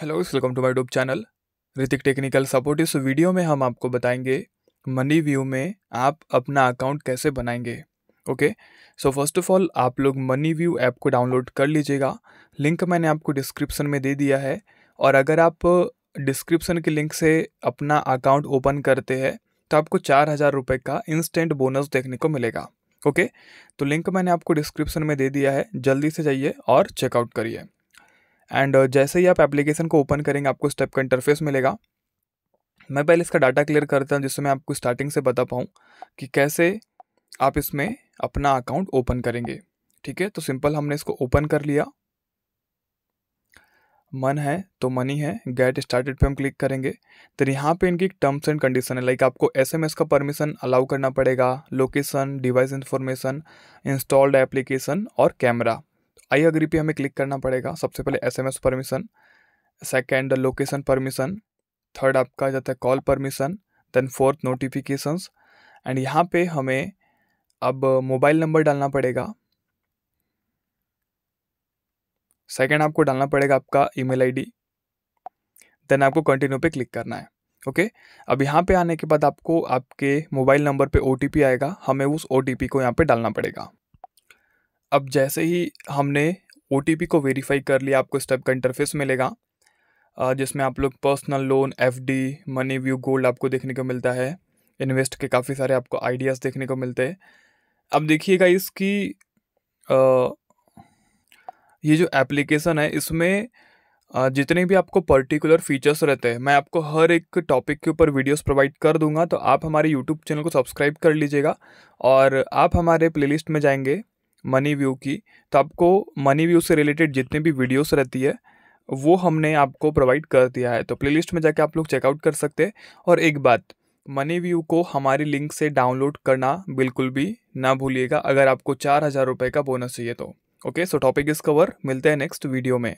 Hello welcome to my YouTube channel Hrithik technical support इस video में हम आपको बताएंगे मनी व्यू में आप अपना अकाउंट कैसे बनाएंगे okay so first of all आप लोग मनी व्यू ऐप को डाउनलोड कर लीजिएगा लिंक मैंने आपको डिस्क्रिप्शन में दे दिया है और अगर आप डिस्क्रिप्शन के लिंक से अपना अकाउंट ओपन करते हैं तो आपको चार हज़ार रुपये का इंस्टेंट बोनस देखने को मिलेगा ओके तो लिंक मैंने आपको डिस्क्रिप्शन में दे दिया है जल्दी से जाइए और चेकआउट करिए एंड uh, जैसे ही आप एप्लीकेशन को ओपन करेंगे आपको स्टेप का इंटरफेस मिलेगा मैं पहले इसका डाटा क्लियर करता हूँ जिससे मैं आपको स्टार्टिंग से बता पाऊँ कि कैसे आप इसमें अपना अकाउंट ओपन करेंगे ठीक है तो सिंपल हमने इसको ओपन कर लिया मन है तो मनी है गेट स्टार्टेड पे हम क्लिक करेंगे तो यहाँ पे इनकी टर्म्स एंड कंडीशन है लाइक आपको एसएमएस का परमिशन अलाउ करना पड़ेगा location device information installed application और कैमरा आई अग्री पे हमें क्लिक करना पड़ेगा सबसे पहले SMS permission second location permission third आपका जाता है call permission then fourth notifications and यहाँ पे हमें अब मोबाइल नंबर डालना पड़ेगा सेकेंड आपको डालना पड़ेगा आपका ईमेल आईडी देन आपको कंटिन्यू पे क्लिक करना है ओके okay? अब यहाँ पे आने के बाद आपको आपके मोबाइल नंबर पे ओ आएगा हमें उस ओ को यहाँ पे डालना पड़ेगा अब जैसे ही हमने ओ को वेरीफाई कर लिया आपको इस टाइप का इंटरफेस मिलेगा जिसमें आप लोग personal loan F D Money View gold आपको देखने को मिलता है इन्वेस्ट के काफ़ी सारे आपको आइडियाज़ देखने को मिलते हैं अब देखिएगा इसकी आ, ये जो एप्लीकेशन है इसमें जितने भी आपको पर्टिकुलर फीचर्स रहते हैं मैं आपको हर एक टॉपिक के ऊपर वीडियोस प्रोवाइड कर दूंगा तो आप हमारे यूट्यूब चैनल को सब्सक्राइब कर लीजिएगा और आप हमारे प्लेलिस्ट में जाएंगे मनी व्यू की तो आपको मनी व्यू से रिलेटेड जितनी भी वीडियोस रहती है वो हमने आपको प्रोवाइड कर दिया है तो प्लेलिस्ट में जाके आप लोग चेकआउट कर सकते हैं और एक बात मनी व्यू को हमारी लिंक से डाउनलोड करना बिल्कुल भी ना भूलिएगा अगर आपको चार हज़ार रुपये का बोनस चाहिए तो okay so topic is cover मिलते हैं नेक्स्ट वीडियो में